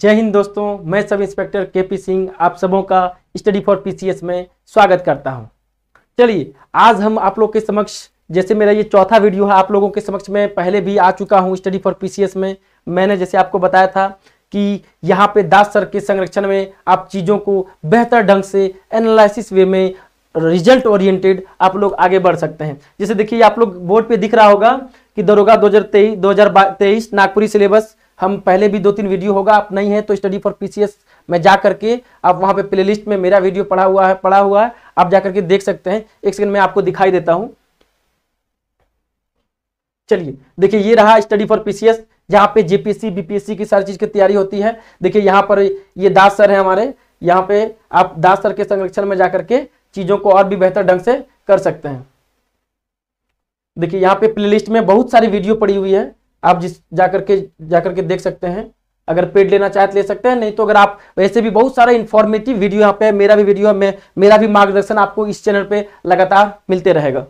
जय हिंद दोस्तों मैं सब इंस्पेक्टर के पी सिंह आप सबों का स्टडी फॉर पीसीएस में स्वागत करता हूं चलिए आज हम आप लोग के समक्ष जैसे मेरा ये चौथा वीडियो है आप लोगों के समक्ष मैं पहले भी आ चुका हूं स्टडी फॉर पीसीएस में मैंने जैसे आपको बताया था कि यहाँ पे दास सर के संरक्षण में आप चीज़ों को बेहतर ढंग से एनालिसिस वे में रिजल्ट ओरिएंटेड आप लोग आगे बढ़ सकते हैं जैसे देखिए आप लोग बोर्ड पे दिख रहा होगा कि दरोगा 2023 2023 नागपुरी सिलेबस हम पहले भी दो तीन वीडियो होगा आप नहीं है तो स्टडी फॉर पीसीएस में जा करके आप वहां पे प्लेलिस्ट में मेरा वीडियो पढ़ा हुआ है पढ़ा हुआ है आप जा करके देख सकते हैं एक सेकंड मैं आपको दिखाई देता हूं चलिए देखिए ये रहा स्टडी फॉर पीसीएस जहां पे जेपीसी बीपीएससी की सारी चीज की तैयारी होती है देखिए यहाँ पर ये दास सर है हमारे यहाँ पे आप दास सर के संरक्षण में जाकर के चीजों को और भी बेहतर ढंग से कर सकते हैं देखिए यहाँ पे प्लेलिस्ट में बहुत सारी वीडियो पड़ी हुई है आप जिस जाकर के जाकर के देख सकते हैं अगर पेड लेना चाहे तो ले सकते हैं नहीं तो अगर आप वैसे भी बहुत सारा इन्फॉर्मेटिव वीडियो यहाँ पे मेरा भी वीडियो में मेरा भी मार्गदर्शन आपको इस चैनल पे लगातार मिलते रहेगा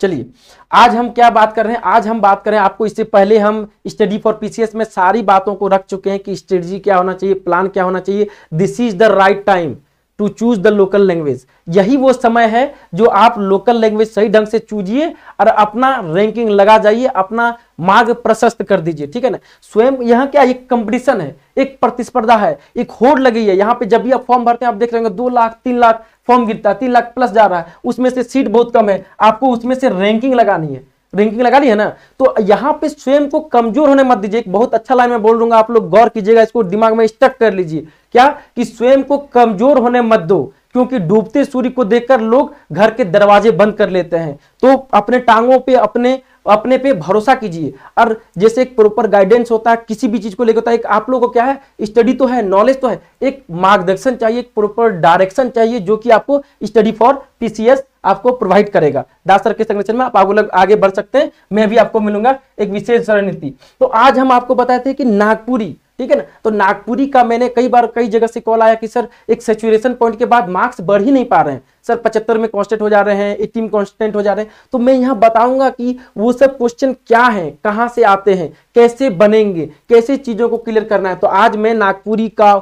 चलिए आज हम क्या बात कर रहे हैं आज हम बात कर रहे हैं आपको इससे पहले हम स्टडी फॉर पीसीएस में सारी बातों को रख चुके हैं कि स्ट्रेटजी क्या होना चाहिए प्लान क्या होना चाहिए this is the right time to choose the local language यही वो समय है जो आप लोकल लैंग्वेज सही ढंग से चूजिए और अपना रैंकिंग लगा जाइए अपना मार्ग प्रशस्त कर दीजिए ठीक है ना स्वयं यहाँ क्या एक कंपटीशन है एक प्रतिस्पर्धा है एक होड़ लगी है यहाँ पे जब भी आप फॉर्म भरते हैं आप देख रहे हैं दो लाख तीन लाख फॉर्म गिरता है तीन लाख प्लस जा रहा है उसमें से सीट बहुत कम है आपको उसमें से रैंकिंग लगानी है रैंकिंग लगा ली है ना तो यहाँ पे स्वयं को कमजोर होने मत दीजिए एक बहुत अच्छा लाइन में बोल दूंगा आप लोग गौर कीजिएगा इसको दिमाग में स्टक कर लीजिए क्या कि स्वयं को कमजोर होने मत दो क्योंकि डूबते सूर्य को देखकर लोग घर के दरवाजे बंद कर लेते हैं तो अपने टांगों पे अपने अपने पे भरोसा कीजिए और जैसे एक प्रॉपर गाइडेंस होता है किसी भी चीज़ को लेकर होता है एक आप लोगों को क्या है स्टडी तो है नॉलेज तो है एक मार्गदर्शन चाहिए एक प्रॉपर डायरेक्शन चाहिए जो कि आपको स्टडी फॉर पीसीएस आपको प्रोवाइड करेगा दास के संरक्षण में आप आगे बढ़ सकते हैं मैं भी आपको मिलूंगा एक विशेष रणनीति तो आज हम आपको बताते हैं कि नागपुरी ठीक है ना तो नागपुरी का मैंने कई बार कई जगह से कॉल आया कि सर एक सेचुरेशन पॉइंट के बाद मार्क्स बढ़ ही नहीं पा रहे हैं सर पचहत्तर में कॉन्स्टेंट हो जा रहे हैं एट्टी में कॉन्स्टेंट हो जा रहे हैं तो मैं यहाँ बताऊंगा कि वो सब क्वेश्चन क्या है कहाँ से आते हैं कैसे बनेंगे कैसे चीज़ों को क्लियर करना है तो आज मैं नागपुरी का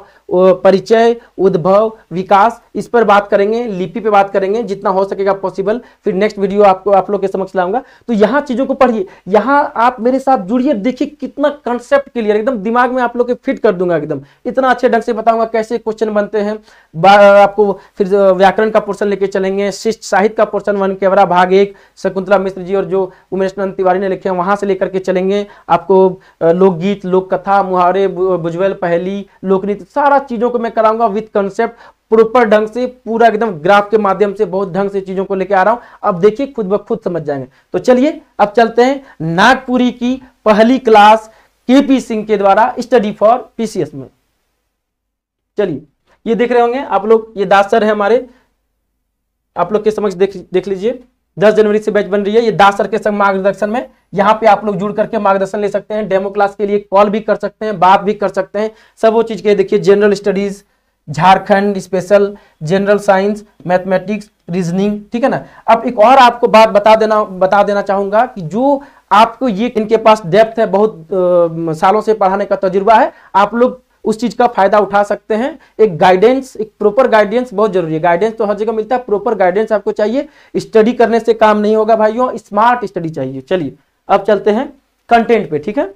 परिचय उद्भव विकास इस पर बात करेंगे लिपि पे बात करेंगे जितना हो सकेगा पॉसिबल फिर नेक्स्ट वीडियो आपको आप लोग के समक्ष लाऊंगा तो यहाँ चीज़ों को पढ़िए यहाँ आप मेरे साथ जुड़िए देखिए कितना कंसेप्ट क्लियर एकदम दिमाग में आप लोग के फिट कर दूंगा एकदम इतना अच्छे ढंग से बताऊंगा कैसे क्वेश्चन बनते हैं आपको फिर व्याकरण का पोर्सन लेके चलेंगे शिष्ट साहित्य का पोर्शन वन कैमरा भाग एक शकुंतला मिश्र जी और जो उमेश नंद तिवारी ने लिखे हैं वहाँ से लेकर के चलेंगे आपको लोकगीत लोक कथा मुहावरे भुजबल पहली लोकनृत्य सारा चीज़ों को मैं कराऊंगा विथ कंसेप्ट प्रॉपर ढंग से पूरा एकदम ग्राफ के माध्यम से बहुत ढंग से चीजों को लेकर आ रहा हूं अब देखिए खुद ब खुद समझ जाएंगे तो चलिए अब चलते हैं नागपुरी की पहली क्लास केपी सिंह के द्वारा स्टडी फॉर पीसीएस में चलिए ये देख रहे होंगे आप लोग ये दास सर है हमारे आप लोग के समक्ष देख देख लीजिए दस जनवरी से बैच बन रही है ये दास सर के संग मार्गदर्शन में यहाँ पे आप लोग जुड़ करके मार्गदर्शन ले सकते हैं डेमो क्लास के लिए कॉल भी कर सकते हैं बात भी कर सकते हैं सब वो चीज़ के देखिए general studies Jharkhand special general science mathematics reasoning ठीक है ना अब एक और आपको बात बता देना बता देना चाहूंगा कि जो आपको ये इनके पास डेप्थ है बहुत आ, सालों से पढ़ाने का तजुर्बा है आप लोग उस चीज का फायदा उठा सकते हैं एक गाइडेंस एक प्रॉपर गाइडेंस बहुत जरूरी है गाइडेंस तो हर जगह मिलता है प्रॉपर गाइडेंस आपको चाहिए स्टडी करने से काम नहीं होगा भाइयों स्मार्ट स्टडी चाहिए चलिए अब चलते हैं कंटेंट पे ठीक है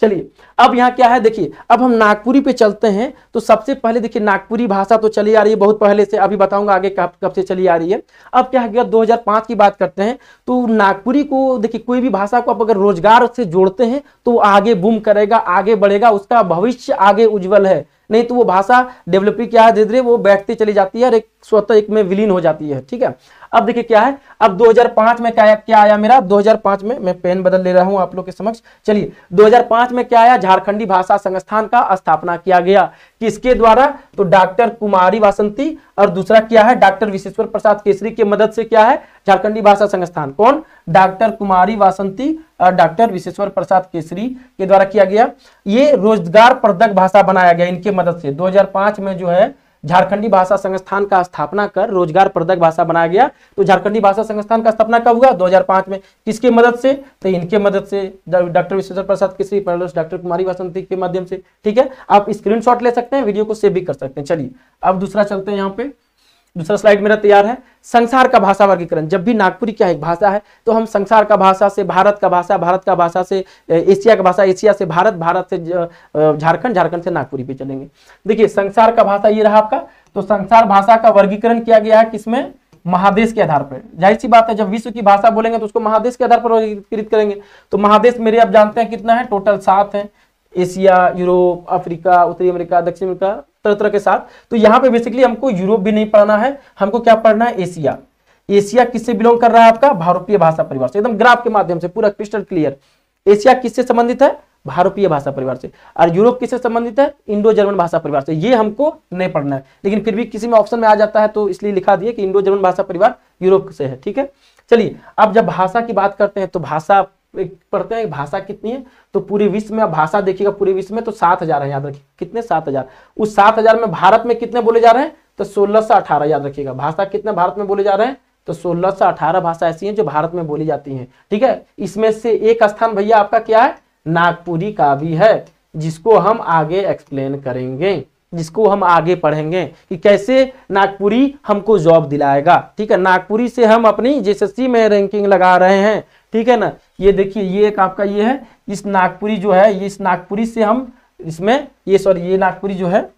चलिए अब यहाँ क्या है देखिए अब हम नागपुरी पे चलते हैं तो सबसे पहले देखिए नागपुरी भाषा तो चली आ रही है बहुत पहले से अभी बताऊंगा आगे कब कब से चली आ रही है अब क्या है 2005 की बात करते हैं तो नागपुरी को देखिए कोई भी भाषा को आप अगर रोजगार से जोड़ते हैं तो आगे बूम करेगा आगे बढ़ेगा उसका भविष्य आगे उज्जवल है नहीं तो वो भाषा डेवलपी क्या है धीरे धीरे वो बैठती चली जाती है और एक स्वतः एक में विलीन हो जाती है ठीक है अब देखिए क्या है अब 2005 में क्या क्या आया मेरा 2005 में मैं पेन बदल ले रहा हूं आप लोग के समक्ष चलिए 2005 में क्या आया झारखंडी भाषा संस्थान का स्थापना किया गया किसके द्वारा तो डॉक्टर कुमारी वासंती और दूसरा क्या है डॉक्टर विशेश्वर प्रसाद केसरी के मदद से क्या है झारखंडी भाषा संस्थान कौन डॉक्टर कुमारी वासंती और डॉक्टर विशेश्वर प्रसाद केसरी के द्वारा किया गया ये रोजगार प्रदक भाषा बनाया गया इनके मदद से 2005 में जो है झारखंडी भाषा संस्थान का स्थापना कर रोजगार प्रदक भाषा बनाया गया तो झारखंडी भाषा संस्थान का स्थापना कब हुआ 2005 में किसके मदद से तो इनके मदद से डॉक्टर विश्वेश्वर प्रसाद किसी डॉक्टर कुमारी वसंती के माध्यम से ठीक है आप स्क्रीनशॉट ले सकते हैं वीडियो को सेव भी कर सकते हैं चलिए अब दूसरा चलते हैं यहाँ पे दूसरा स्लाइड मेरा तैयार है संसार का भाषा वर्गीकरण जब भी नागपुरी क्या एक भाषा है तो हम संसार का भाषा से भारत का भाषा भारत का भाषा से एशिया का भाषा एशिया से भारत भारत से झारखंड झारखंड से नागपुरी पे चलेंगे देखिए संसार का भाषा ये रहा आपका तो संसार भाषा का वर्गीकरण किया गया है किसमें महादेश के आधार पर जाहिर सी बात है जब विश्व की भाषा बोलेंगे तो उसको महादेश के आधार पर वर्गीकृत करेंगे तो महादेश मेरे आप जानते हैं कितना है टोटल सात है एशिया यूरोप अफ्रीका उत्तरी अमेरिका दक्षिण अमेरिका तरह तरह के साथ तो यहाँ पे बेसिकली हमको यूरोप भी नहीं पढ़ना है हमको क्या पढ़ना है एशिया एशिया किससे बिलोंग कर रहा है आपका भारतीय भाषा परिवार से एकदम ग्राफ के माध्यम से पूरा क्रिस्टल क्लियर एशिया किससे संबंधित है भारतीय भाषा परिवार से और यूरोप किससे संबंधित है इंडो जर्मन भाषा परिवार से ये हमको नहीं पढ़ना है लेकिन फिर भी किसी में ऑप्शन में आ जाता है तो इसलिए लिखा दिए कि इंडो जर्मन भाषा परिवार यूरोप से है ठीक है चलिए अब जब भाषा की बात करते हैं तो भाषा पढ़ते हैं भाषा कितनी है तो पूरे विश्व में भाषा देखिएगा पूरे विश्व में तो सात हजार है याद रखिए कितने सात हजार उस सात हजार में भारत में कितने बोले जा रहे हैं तो सोलह से अठारह याद रखिएगा भाषा कितने भारत में बोले जा रहे हैं तो सोलह से अठारह भाषा ऐसी है जो भारत में बोली जाती है ठीक है इसमें से एक स्थान भैया आपका क्या है नागपुरी का भी है जिसको हम आगे एक्सप्लेन करेंगे जिसको हम आगे पढ़ेंगे कि कैसे नागपुरी हमको जॉब दिलाएगा ठीक है नागपुरी से हम अपनी जेएससी में रैंकिंग लगा रहे हैं ठीक है ना ये देखिए ये एक आपका ये है इस नागपुरी जो है ये इस नागपुरी से हम इसमें ये सॉरी ये नागपुरी जो है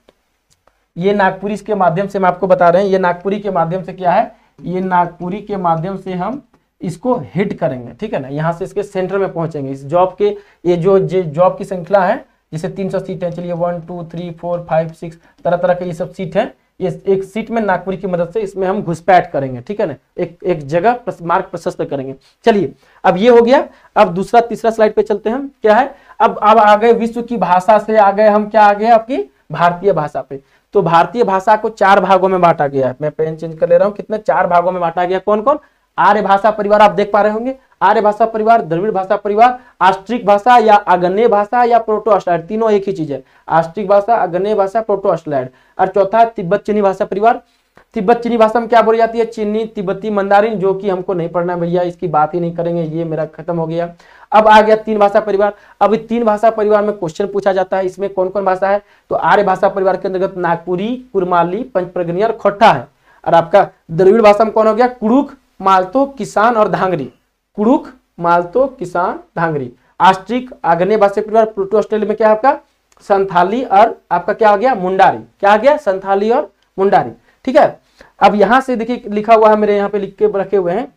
ये नागपुरी के माध्यम से हम आपको बता रहे हैं ये नागपुरी के माध्यम से क्या है ये नागपुरी के माध्यम से हम इसको हिट करेंगे ठीक है ना यहाँ से इसके सेंटर में पहुंचेंगे इस जॉब के ये जो जॉब की श्रृंखला है जैसे तीन सौ सीट है चलिए one two three four five six तरह तरह के ये सब सीट है ये एक सीट में नागपुर की मदद से इसमें हम घुसपैठ करेंगे ठीक है ना एक एक जगह प्रस, मार्ग प्रशस्त करेंगे चलिए अब ये हो गया अब दूसरा तीसरा स्लाइड पे चलते हैं क्या है अब अब आ गए विश्व की भाषा से आ गए हम क्या आ गए आपकी भारतीय भाषा पे तो भारतीय भाषा को चार भागों में बांटा गया है मैं पेन चेंज कर ले रहा हूँ कितने चार भागों में बांटा गया कौन कौन आर्य भाषा परिवार आप देख पा रहे होंगे आर्य भाषा परिवार द्रविड़ भाषा परिवार आस्ट्रिक भाषा या अगन्य भाषा या प्रोटो तीनों एक ही चीज है आस्ट्रिक भाषा अगन्य भाषा प्रोटो और चौथा तिब्बत चीनी भाषा परिवार तिब्बत चीनी भाषा में क्या बोली जाती है चीनी तिब्बती मंदारिन जो कि हमको नहीं पढ़ना भैया इसकी बात ही नहीं करेंगे ये मेरा खत्म हो गया अब आ गया तीन भाषा परिवार अब तीन भाषा परिवार में क्वेश्चन पूछा जाता है इसमें कौन कौन भाषा है तो आर्य भाषा परिवार के अंतर्गत नागपुरी कुरमाली पंचप्रगनी और खोटा है और आपका द्रविड़ भाषा में कौन हो गया कुड़ुक मालतो किसान और धांगरी कुड़ुक मालतो किसान धांगरी आस्ट्रिक आग्ने परिवार प्लूटो ऑस्ट्रेलिया में क्या है आपका संथाली और आपका क्या हो गया मुंडारी क्या आ गया संथाली और मुंडारी ठीक है अब यहां से देखिए लिखा हुआ है मेरे यहाँ पे लिख के रखे हुए हैं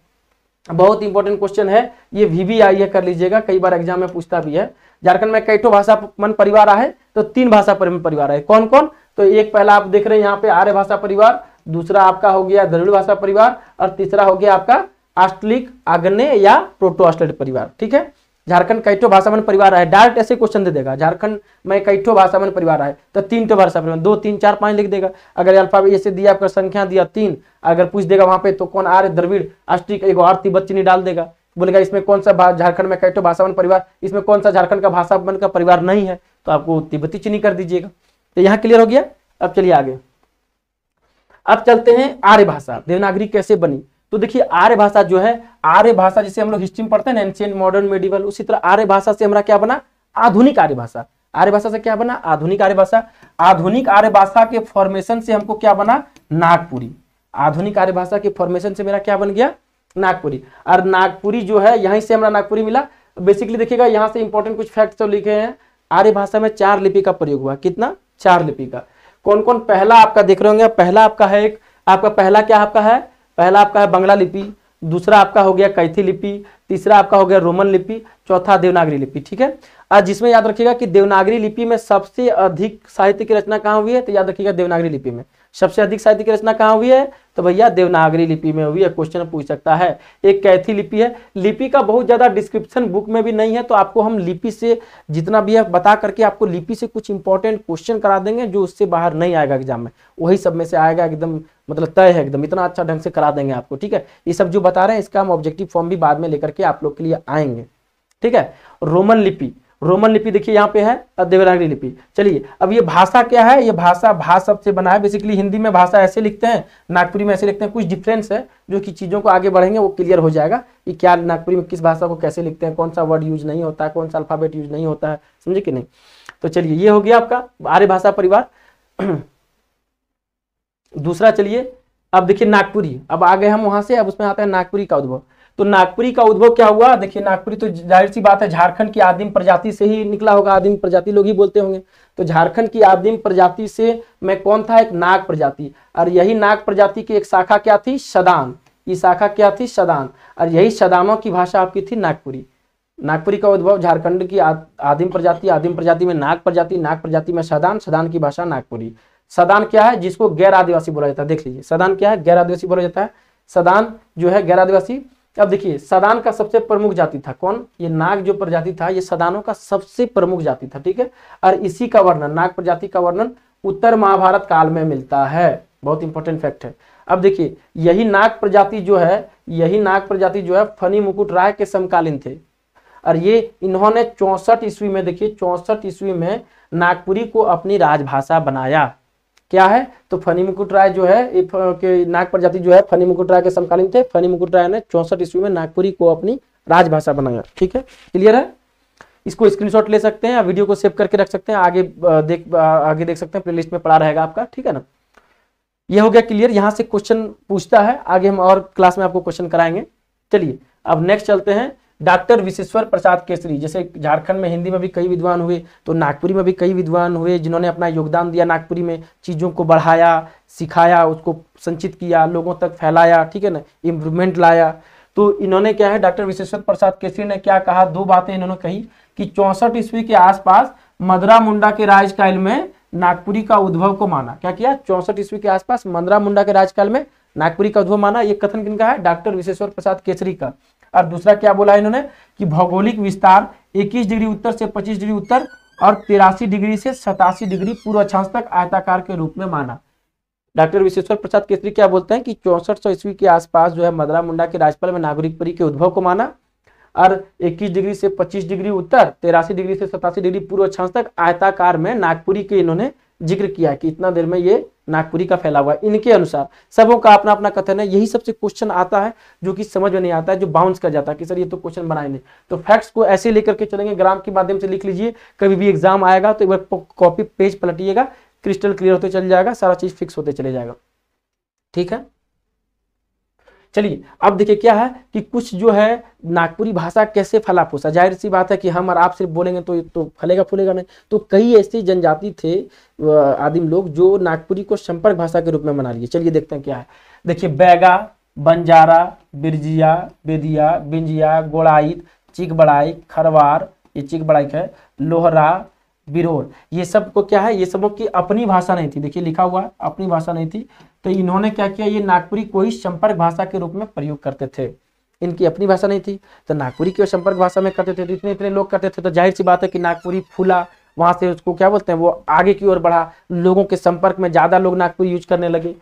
बहुत इंपॉर्टेंट क्वेश्चन है ये वीवी आई है कर लीजिएगा कई बार एग्जाम में पूछता भी है झारखंड में कैठो भाषा मन परिवार आए तो तीन भाषा परिवार आए कौन कौन तो एक पहला आप देख रहे हैं यहाँ पे आर्य भाषा परिवार दूसरा आपका हो गया द्रविड़ भाषा परिवार और तीसरा हो गया आपका आस्टलिक आग्ने या प्रोटो परिवार ठीक है झारखंड कैठो भाषावन परिवार है डायरेक्ट ऐसे क्वेश्चन दे देगा झारखंड में कैठो भाषावन परिवार है तो तीन तो भाषा परिवार दो तीन चार पांच लिख देगा अगर अल्फाबेट ऐसे दिया आपका संख्या दिया तीन अगर पूछ देगा वहां पे तो कौन आर द्रविड़ अष्टिक एगो आरती बच्चनी डाल देगा बोलेगा इसमें कौन सा झारखंड में कैटो भाषावन परिवार इसमें कौन सा झारखंड का भाषावन का परिवार नहीं है तो आपको तिब्बती चिन्ह कर दीजिएगा तो यहाँ क्लियर हो गया अब चलिए आगे अब चलते हैं आर्य भाषा देवनागरी कैसे बनी तो देखिए आर्य भाषा जो है आर्य भाषा जिसे हम लोग हिस्ट्री में पढ़ते हैं एंशियंट मॉडर्न मेडिवल उसी तरह आर्य भाषा से हमारा क्या बना आधुनिक आर्य भाषा आर्य भाषा से क्या बना आधुनिक आर्य भाषा आधुनिक आर्य भाषा के फॉर्मेशन से हमको क्या बना नागपुरी आधुनिक आर्य भाषा के फॉर्मेशन से मेरा क्या बन गया नागपुरी और नागपुरी जो है यहीं से हमारा नागपुरी मिला बेसिकली देखिएगा यहां से इंपॉर्टेंट कुछ फैक्ट तो लिखे हैं आर्य भाषा में चार लिपि का प्रयोग हुआ कितना चार लिपि का कौन कौन पहला आपका देख रहे होंगे पहला आपका है एक आपका पहला क्या आपका है पहला आपका है बंगला लिपि दूसरा आपका हो गया कैथी लिपि तीसरा आपका हो गया रोमन लिपि चौथा देवनागरी लिपि ठीक है आज जिसमें याद रखिएगा कि देवनागरी लिपि में सबसे अधिक साहित्य की रचना कहाँ हुई है तो याद रखिएगा देवनागरी लिपि में सबसे अधिक साहित्य की रचना कहाँ हुई है तो भैया देवनागरी लिपि में हुई है क्वेश्चन पूछ सकता है एक कैथी लिपि है लिपि का बहुत ज़्यादा डिस्क्रिप्शन बुक में भी नहीं है तो आपको हम लिपि से जितना भी है बता करके आपको लिपि से कुछ इंपॉर्टेंट क्वेश्चन करा देंगे जो उससे बाहर नहीं आएगा एग्जाम में वही सब में से आएगा एकदम मतलब तय है एकदम इतना अच्छा ढंग से करा देंगे आपको ठीक है ये सब जो बता रहे हैं इसका हम ऑब्जेक्टिव फॉर्म भी बाद में लेकर के आप लोग के लिए आएंगे ठीक है रोमन लिपि रोमन लिपि देखिए यहाँ पे है देवनागरी लिपि चलिए अब ये भाषा क्या है ये भाषा भाषा सबसे बना है बेसिकली हिंदी में भाषा ऐसे लिखते हैं नागपुरी में ऐसे लिखते हैं कुछ डिफरेंस है जो कि चीज़ों को आगे बढ़ेंगे वो क्लियर हो जाएगा कि क्या नागपुरी में किस भाषा को कैसे लिखते हैं कौन सा वर्ड यूज नहीं होता है कौन सा अल्फाबेट यूज नहीं होता है समझे कि नहीं तो चलिए ये हो गया आपका आर्य भाषा परिवार दूसरा चलिए अब देखिए नागपुरी अब आ गए हम वहां से अब उसमें आता है नागपुरी का उद्भव तो नागपुरी का उद्भव क्या हुआ देखिए नागपुरी तो जाहिर सी बात है झारखंड की आदिम प्रजाति से ही निकला होगा आदिम प्रजाति लोग ही बोलते होंगे तो झारखंड की आदिम प्रजाति से मैं कौन था एक नाग प्रजाति और यही नाग प्रजाति की एक शाखा क्या थी सदान ये शाखा क्या थी सदान और यही सदानों की भाषा आपकी थी नागपुरी नागपुरी का उद्भव झारखंड की आदिम प्रजाति आदिम प्रजाति में नाग प्रजाति नाग प्रजाति में सदान सदान की भाषा नागपुरी सदान क्या है जिसको गैर आदिवासी बोला जाता है देख लीजिए सदान क्या है गैर आदिवासी बोला जाता है सदान जो है गैर आदिवासी अब देखिए सदान का सबसे प्रमुख जाति था कौन ये नाग जो प्रजाति था ये सदानों का सबसे प्रमुख जाति था ठीक है और इसी का वर्णन नाग प्रजाति का वर्णन उत्तर महाभारत काल में मिलता है बहुत इंपॉर्टेंट फैक्ट है अब देखिए यही नाग प्रजाति जो है यही नाग प्रजाति जो है फनी मुकुट राय के समकालीन थे और ये इन्होंने चौसठ ईस्वी में देखिए चौसठ ईस्वी में नागपुरी को अपनी राजभाषा बनाया क्या है तो फनी मुकुट राय जो है नाग प्रजाति जो है फनी मुकुट राय के समकालीन थे फनी मुकुट राय ने चौसठ ईस्वी में नागपुरी को अपनी राजभाषा बनाया ठीक है क्लियर है इसको स्क्रीनशॉट ले सकते हैं या वीडियो को सेव करके रख सकते हैं आगे देख आगे देख सकते हैं प्लेलिस्ट में पड़ा रहेगा आपका ठीक है ना ये हो गया क्लियर यहाँ से क्वेश्चन पूछता है आगे हम और क्लास में आपको क्वेश्चन कराएंगे चलिए अब नेक्स्ट चलते हैं डॉक्टर विशेश्वर प्रसाद केसरी जैसे झारखंड में हिंदी में भी कई विद्वान हुए तो नागपुरी में भी कई विद्वान हुए जिन्होंने अपना योगदान दिया नागपुरी में चीज़ों को बढ़ाया सिखाया उसको संचित किया लोगों तक फैलाया ठीक है ना इम्प्रूवमेंट लाया तो इन्होंने क्या है डॉक्टर विशेश्वर प्रसाद केसरी ने क्या कहा दो बातें इन्होंने कही कि चौंसठ ईस्वी के आसपास मदरा मुंडा के राजकाल में नागपुरी का उद्भव को माना क्या किया चौंसठ ईस्वी के आसपास मदरा मुंडा के राजकाल में नागपुरी का उद्भव माना ये कथन किनका है डॉक्टर विशेश्वर प्रसाद केसरी का और दूसरा क्या बोला इन्होंने कि भौगोलिक विस्तार 21 डिग्री उत्तर से 25 डिग्री उत्तर और तिरासी डिग्री से सतासी डिग्री पूर्व अक्षांश तक आयताकार के रूप में माना डॉक्टर विश्वेश्वर प्रसाद केसरी क्या बोलते हैं कि चौसठ सौ ईस्वी के आसपास जो है मदरा मुंडा के राजपाल में नागरिक परी के उद्भव को माना और 21 डिग्री से 25 डिग्री उत्तर तिरासी डिग्री से सतासी डिग्री पूर्व अक्षांश तक आयताकार में नागपुरी के इन्होंने जिक्र किया कि इतना देर में ये नागपुरी का फैला हुआ है इनके अनुसार सबों का अपना अपना कथन है यही सबसे क्वेश्चन आता है जो कि समझ में नहीं आता है जो बाउंस कर जाता है कि सर ये तो क्वेश्चन बनाए नहीं तो फैक्ट्स को ऐसे लेकर के चलेंगे ग्राम के माध्यम से लिख लीजिए कभी भी एग्जाम आएगा तो एक बार कॉपी पेज पलटिएगा क्रिस्टल क्लियर होते चल जाएगा सारा चीज फिक्स होते चले जाएगा ठीक है चलिए अब देखिए क्या है कि कुछ जो है नागपुरी भाषा कैसे फला फूसा जाहिर सी बात है कि हम और आप सिर्फ बोलेंगे तो तो फलेगा फूलेगा नहीं तो कई ऐसे जनजाति थे आदिम लोग जो नागपुरी को संपर्क भाषा के रूप में मना लिए चलिए देखते हैं क्या है देखिए बैगा बंजारा बिरजिया बेदिया बिंजिया गोड़ाइत चिकबड़ाई खरवार ये चिकबड़ाई है लोहरा बिरोर ये सब को क्या है ये सब की अपनी भाषा नहीं थी देखिए लिखा हुआ है अपनी भाषा नहीं थी तो इन्होंने क्या किया ये नागपुरी को ही संपर्क भाषा के रूप में प्रयोग करते थे इनकी अपनी भाषा नहीं थी तो नागपुरी की संपर्क भाषा में करते थे तो इतने इतने लोग करते थे तो जाहिर सी बात है कि नागपुरी फूला वहां से उसको क्या बोलते हैं वो आगे की ओर बढ़ा लोगों के संपर्क में ज्यादा लोग नागपुरी यूज करने लगे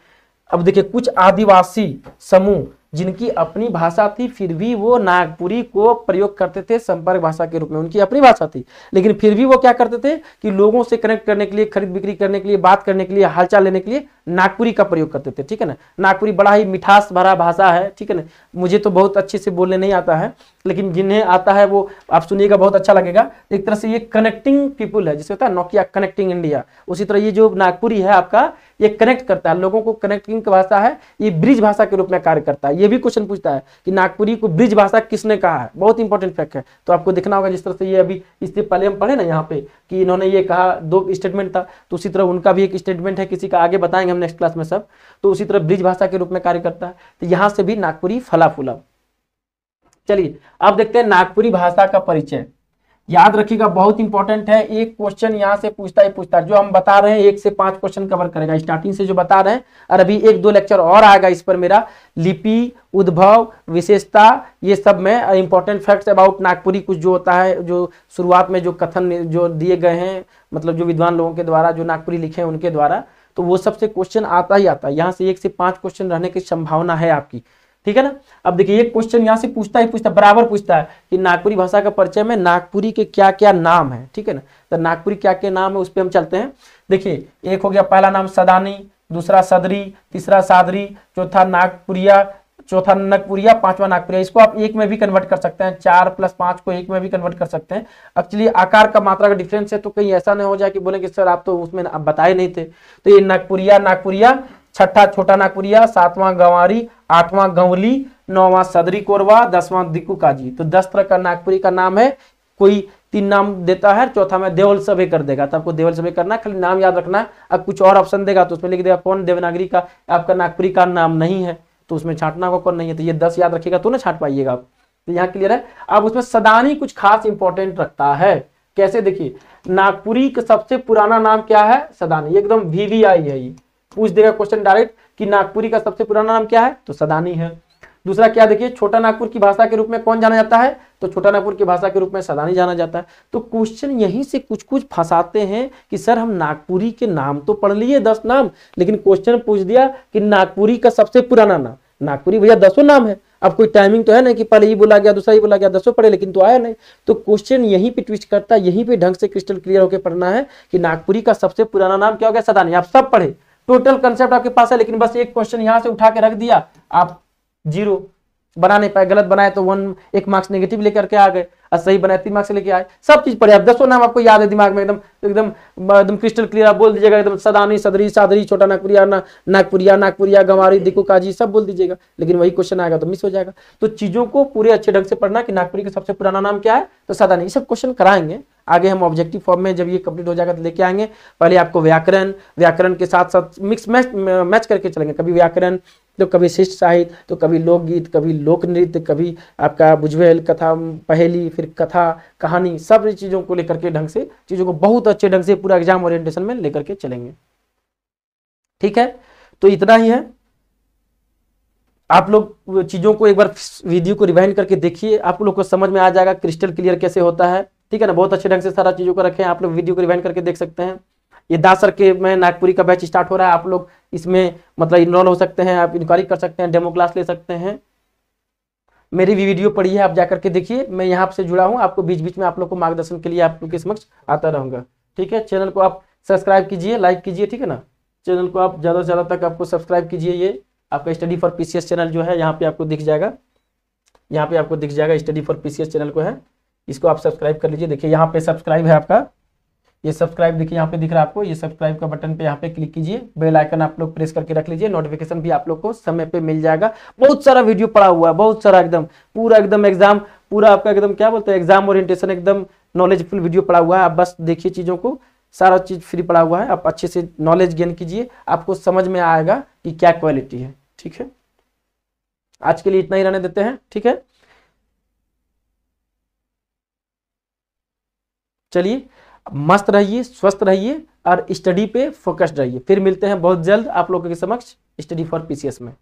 अब देखिए कुछ आदिवासी समूह जिनकी अपनी भाषा थी फिर भी वो नागपुरी को प्रयोग करते थे संपर्क भाषा के रूप में उनकी अपनी भाषा थी लेकिन फिर भी वो क्या करते थे कि लोगों से कनेक्ट करने के लिए खरीद बिक्री करने के लिए बात करने के लिए हालचाल लेने के लिए नागपुरी का प्रयोग करते थे ठीक है ना नागपुरी बड़ा ही मिठास भरा भाषा है ठीक है ना मुझे तो बहुत अच्छे से बोलने नहीं आता है लेकिन जिन्हें आता है वो आप सुनिएगा बहुत अच्छा लगेगा एक तरह से ये कनेक्टिंग पीपुल है जिसे होता है नोकिया कनेक्टिंग इंडिया उसी तरह ये जो नागपुरी है आपका ये कनेक्ट करता है लोगों को कनेक्टिंग भाषा है ये ब्रिज भाषा के रूप में कार्य करता है ये भी क्वेश्चन पूछता है कि नागपुरी को ब्रिज भाषा किसने कहा है बहुत इंपॉर्टेंट फैक्ट है तो आपको देखना होगा जिस तरह से ये अभी इससे पहले हम पढ़े ना यहाँ पे कि इन्होंने ये कहा दो स्टेटमेंट था तो उसी तरह उनका भी एक स्टेटमेंट है किसी का आगे बताएंगे हम नेक्स्ट क्लास में सब तो उसी तरह ब्रिज भाषा के रूप में कार्य करता है तो यहाँ से भी नागपुरी फला फूला चलिए अब देखते हैं नागपुरी भाषा का परिचय याद रखिएगा बहुत इंपॉर्टेंट है एक क्वेश्चन यहाँ से पूछता ही पूछता है जो हम बता रहे हैं एक से पांच क्वेश्चन कवर करेगा स्टार्टिंग से जो बता रहे हैं और अभी एक दो लेक्चर और आएगा इस पर मेरा लिपि उद्भव विशेषता ये सब में इंपॉर्टेंट फैक्ट्स अबाउट नागपुरी कुछ जो होता है जो शुरुआत में जो कथन जो दिए गए हैं मतलब जो विद्वान लोगों के द्वारा जो नागपुरी लिखे हैं उनके द्वारा तो वो सबसे क्वेश्चन आता ही आता है यहाँ से एक से पांच क्वेश्चन रहने की संभावना है आपकी ठीक है ना अब देखिए एक क्वेश्चन यहाँ से पूछता ही पूछता बराबर पूछता है कि नागपुरी भाषा का परिचय में नागपुरी के क्या क्या नाम है ठीक है ना तो नागपुरी क्या क्या नाम है उस पर हम चलते हैं देखिए एक हो गया पहला नाम सदानी दूसरा सदरी तीसरा सादरी चौथा नागपुरिया चौथा नागपुरिया पांचवा नागपुरिया इसको आप एक में भी कन्वर्ट कर सकते हैं चार प्लस पांच को एक में भी कन्वर्ट कर सकते हैं एक्चुअली आकार का मात्रा का डिफरेंस है तो कहीं ऐसा नहीं हो जाए कि बोले कि सर आप तो उसमें आप बताए नहीं थे तो ये नागपुरिया नागपुरिया छठा छोटा नागपुरिया सातवां गंवारी आठवां गंवली नौवां सदरी कोरवा दसवां दिक्कू काजी तो दस तरह का नागपुरी का नाम है कोई तीन नाम देता है चौथा में देवल सभी कर देगा तो आपको देवल सभी करना खाली नाम याद रखना है अब कुछ और ऑप्शन देगा तो उसमें लिख देगा कौन देवनागरी का आपका नागपुरी का नाम नहीं है तो उसमें छांटना होगा कौन नहीं है तो ये दस याद रखिएगा तो ना छाट पाइएगा आप तो यहाँ क्लियर है अब उसमें सदानी कुछ खास इंपॉर्टेंट रखता है कैसे देखिए नागपुरी का सबसे पुराना नाम क्या है सदानी एकदम आई है ये पूछ देगा क्वेश्चन डायरेक्ट कि नागपुरी का सबसे पुराना नाम क्या है तो सदानी है दूसरा क्या देखिए छोटा नागपुर की भाषा के रूप में कौन जाना जाता है तो छोटा नागपुर की भाषा के रूप में सदानी जाना जाता है तो क्वेश्चन यहीं से कुछ कुछ फंसाते हैं कि सर हम नागपुरी के नाम तो पढ़ लिए दस नाम लेकिन क्वेश्चन पूछ दिया कि नागपुरी का सबसे पुराना नाम नागपुरी भैया दसों नाम है अब कोई टाइमिंग तो है ना कि पहले ही बोला गया दूसरा ही बोला गया दसों पढ़े लेकिन तो आया नहीं तो क्वेश्चन यहीं पे ट्विस्ट करता है यहीं पे ढंग से क्रिस्टल क्लियर होकर पढ़ना है कि नागपुरी का सबसे पुराना नाम क्या हो गया सदानी आप सब पढ़े टोटल कंसेप्ट आपके पास है लेकिन बस एक क्वेश्चन यहां से उठा के रख दिया आप जीरो बना नहीं पाए गलत बनाए तो वन एक मार्क्स नेगेटिव लेकर के आ गए और सही बनाए तीन मार्क्स लेके आए सब चीज पढ़े आप दसों नाम आपको याद है दिमाग में एकदम एकदम एकदम क्रिस्टल क्लियर आप बोल दीजिएगा एकदम सदानी सदरी सादरी छोटा नागपुरिया ना नागपुरिया नागपुरिया गंवारी दिकू काजी सब बोल दीजिएगा लेकिन वही क्वेश्चन आएगा तो मिस हो जाएगा तो चीजों को पूरे अच्छे ढंग से पढ़ना कि नागपुरी का सबसे पुराना नाम क्या है तो सदानी सब क्वेश्चन कराएंगे आगे हम ऑब्जेक्टिव फॉर्म में जब ये कंप्लीट हो जाएगा तो लेके आएंगे पहले आपको व्याकरण व्याकरण के साथ साथ मिक्स मैच मैच करके चलेंगे कभी व्याकरण तो कभी शिष्ट साहित्य तो कभी लोकगीत कभी लोक नृत्य कभी आपका बुझवेल कथा पहेली फिर कथा कहानी सब चीज़ों को लेकर के ढंग से चीज़ों को बहुत अच्छे ढंग से पूरा एग्जाम ओरिएंटेशन में लेकर के चलेंगे ठीक है तो इतना ही है आप लोग चीज़ों को एक बार वीडियो को रिवाइंड करके देखिए आप लोग को समझ में आ जाएगा क्रिस्टल क्लियर कैसे होता है ठीक है ना बहुत अच्छे ढंग से सारा चीज़ों को हैं आप लोग वीडियो को रिवाइंड करके देख सकते हैं ये दासर के में नागपुरी का बैच स्टार्ट हो रहा है आप लोग इसमें मतलब इनरोल हो सकते हैं आप इंक्वायरी कर सकते हैं डेमो क्लास ले सकते हैं मेरी भी वीडियो पड़ी है आप जाकर के देखिए मैं यहाँ से जुड़ा हूँ आपको बीच बीच में आप लोग को मार्गदर्शन के लिए आप लोग के समक्ष आता रहूंगा ठीक है चैनल को आप सब्सक्राइब कीजिए लाइक कीजिए ठीक है ना चैनल को आप ज़्यादा से ज़्यादा तक आपको सब्सक्राइब कीजिए ये आपका स्टडी फॉर पीसीएस चैनल जो है यहाँ पे आपको दिख जाएगा यहाँ पे आपको दिख जाएगा स्टडी फॉर पीसीएस चैनल को है इसको आप सब्सक्राइब कर लीजिए देखिए यहाँ पे सब्सक्राइब है आपका ये सब्सक्राइब देखिए यहाँ पे दिख रहा है आपको ये सब्सक्राइब का बटन पे यहाँ पे क्लिक कीजिए बेल आइकन आप लोग प्रेस करके रख लीजिए नोटिफिकेशन भी आप लोग को समय पे मिल जाएगा बहुत सारा वीडियो पड़ा हुआ है बहुत सारा एकदम पूरा एकदम एग्जाम पूरा आपका एकदम क्या बोलते हैं एग्जाम ओरिएंटेशन एकदम नॉलेजफुल वीडियो पड़ा हुआ है आप बस देखिए चीज़ों को सारा चीज़ फ्री पड़ा हुआ है आप अच्छे से नॉलेज गेन कीजिए आपको समझ में आएगा कि क्या क्वालिटी है ठीक है आज के लिए इतना ही रहने देते हैं ठीक है चलिए मस्त रहिए स्वस्थ रहिए और स्टडी पे फोकस्ड रहिए फिर मिलते हैं बहुत जल्द आप लोगों के समक्ष स्टडी फॉर पीसीएस में